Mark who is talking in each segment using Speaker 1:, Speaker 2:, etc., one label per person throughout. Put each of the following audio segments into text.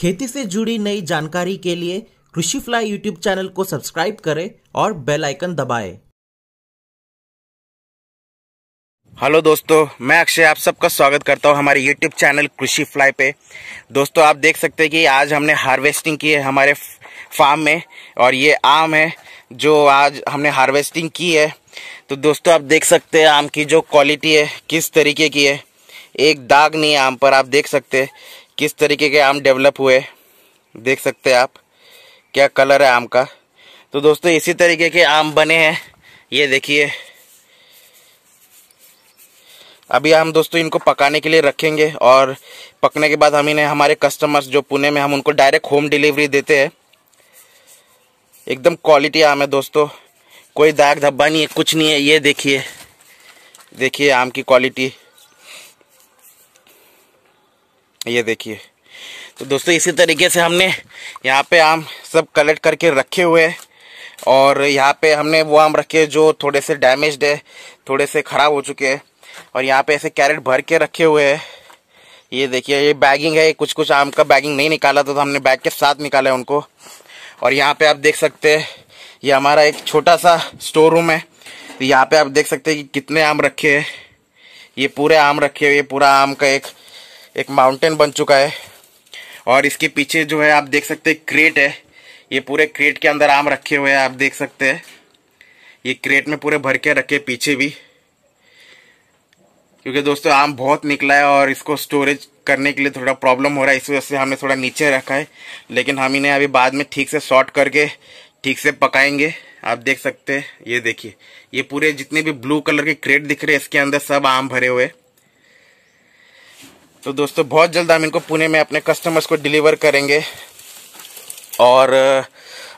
Speaker 1: खेती से जुड़ी नई जानकारी के लिए कृषि फ्लाई यूट्यूब चैनल को सब्सक्राइब करें और बेल आइकन दबाएं। हेलो दोस्तों मैं अक्षय आप सबका स्वागत करता हूं हमारे यूट्यूब चैनल कृषि फ्लाई पे दोस्तों आप देख सकते हैं कि आज हमने हार्वेस्टिंग की है हमारे फार्म में और ये आम है जो आज हमने हार्वेस्टिंग की है तो दोस्तों आप देख सकते हैं आम की जो क्वालिटी है किस तरीके की है एक दाग नहीं है आम पर आप देख सकते हैं किस तरीके के आम डेवलप हुए देख सकते हैं आप क्या कलर है आम का तो दोस्तों इसी तरीके के आम बने हैं ये देखिए अभी हम दोस्तों इनको पकाने के लिए रखेंगे और पकने के बाद हम इन्हें हमारे कस्टमर्स जो पुणे में हम उनको डायरेक्ट होम डिलीवरी देते हैं एकदम क्वालिटी आम है दोस्तों कोई दाग धब्बा नहीं है कुछ नहीं है ये देखिए देखिए आम की क्वालिटी ये देखिए तो दोस्तों इसी तरीके से हमने यहाँ पे आम सब कलेक्ट करके रखे हुए हैं और यहाँ पे हमने वो आम रखे जो थोड़े से डैमेज है थोड़े से ख़राब हो चुके हैं और यहाँ पे ऐसे कैरेट भर के रखे हुए हैं ये देखिए ये बैगिंग है कुछ कुछ आम का बैगिंग नहीं निकाला था तो हमने बैग के साथ निकाला है उनको और यहाँ पे आप देख सकते हैं ये हमारा एक छोटा सा स्टोर रूम है तो यहाँ पे आप देख सकते हैं कि कितने आम रखे हैं ये पूरे आम रखे हुए पूरा आम का एक एक माउंटेन बन चुका है और इसके पीछे जो है आप देख सकते हैं क्रेट है ये पूरे क्रेट के अंदर आम रखे हुए हैं आप देख सकते हैं ये क्रेट में पूरे भर के रखे पीछे भी क्योंकि दोस्तों आम बहुत निकला है और इसको स्टोरेज करने के लिए थोड़ा प्रॉब्लम हो रहा है इस वजह से हमने थोड़ा नीचे रखा है लेकिन हम इन्हें अभी बाद में ठीक से शॉर्ट करके ठीक से पकाएंगे आप देख सकते हैं ये देखिए ये पूरे जितने भी ब्लू कलर के क्रेट दिख रहे हैं इसके अंदर सब आम भरे हुए तो दोस्तों बहुत जल्द हम इनको पुणे में अपने कस्टमर्स को डिलीवर करेंगे और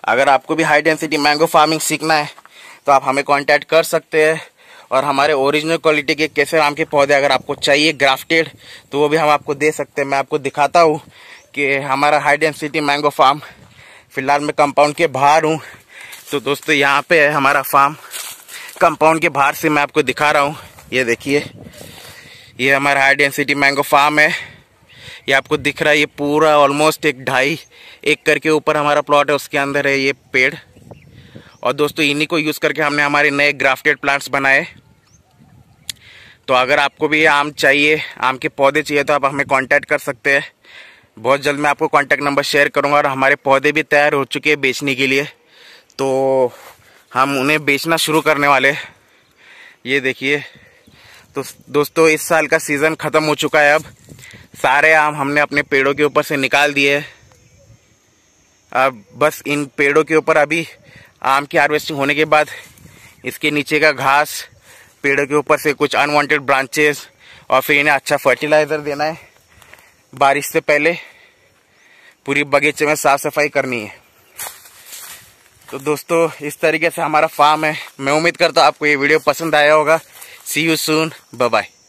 Speaker 1: अगर आपको भी हाई डेंसिटी मैंगो फार्मिंग सीखना है तो आप हमें कांटेक्ट कर सकते हैं और हमारे ओरिजिनल क्वालिटी के कैसे आम के पौधे अगर आपको चाहिए ग्राफ्टेड तो वो भी हम आपको दे सकते हैं मैं आपको दिखाता हूँ कि हमारा हाई डेंसिटी मैंगो फार्म फिलहाल मैं कंपाउंड के बाहर हूँ तो दोस्तों यहाँ पे है हमारा फार्म कंपाउंड के बाहर से मैं आपको दिखा रहा हूँ ये देखिए ये हमारा हाई डेंसिटी मैंगो फार्म है ये आपको दिख रहा है ये पूरा ऑलमोस्ट एक ढाई एकड़ के ऊपर हमारा प्लॉट है उसके अंदर है ये पेड़ और दोस्तों इन्हीं को यूज़ करके हमने हमारे नए ग्राफ्टेड प्लांट्स बनाए तो अगर आपको भी आम चाहिए आम के पौधे चाहिए तो आप हमें कांटेक्ट कर सकते हैं बहुत जल्द मैं आपको कांटेक्ट नंबर शेयर करूंगा और हमारे पौधे भी तैयार हो चुके हैं बेचने के लिए तो हम उन्हें बेचना शुरू करने वाले ये देखिए तो दोस्तों इस साल का सीज़न ख़त्म हो चुका है अब सारे आम हमने अपने पेड़ों के ऊपर से निकाल दिए अब बस इन पेड़ों के ऊपर अभी आम की हार्वेस्टिंग होने के बाद इसके नीचे का घास पेड़ों के ऊपर से कुछ अनवांटेड ब्रांचेस और फिर इन्हें अच्छा फर्टिलाइज़र देना है बारिश से पहले पूरी बगीचे में साफ़ सफाई करनी है तो दोस्तों इस तरीके से हमारा फार्म है मैं उम्मीद करता हूँ आपको ये वीडियो पसंद आया होगा See you soon. Bye bye.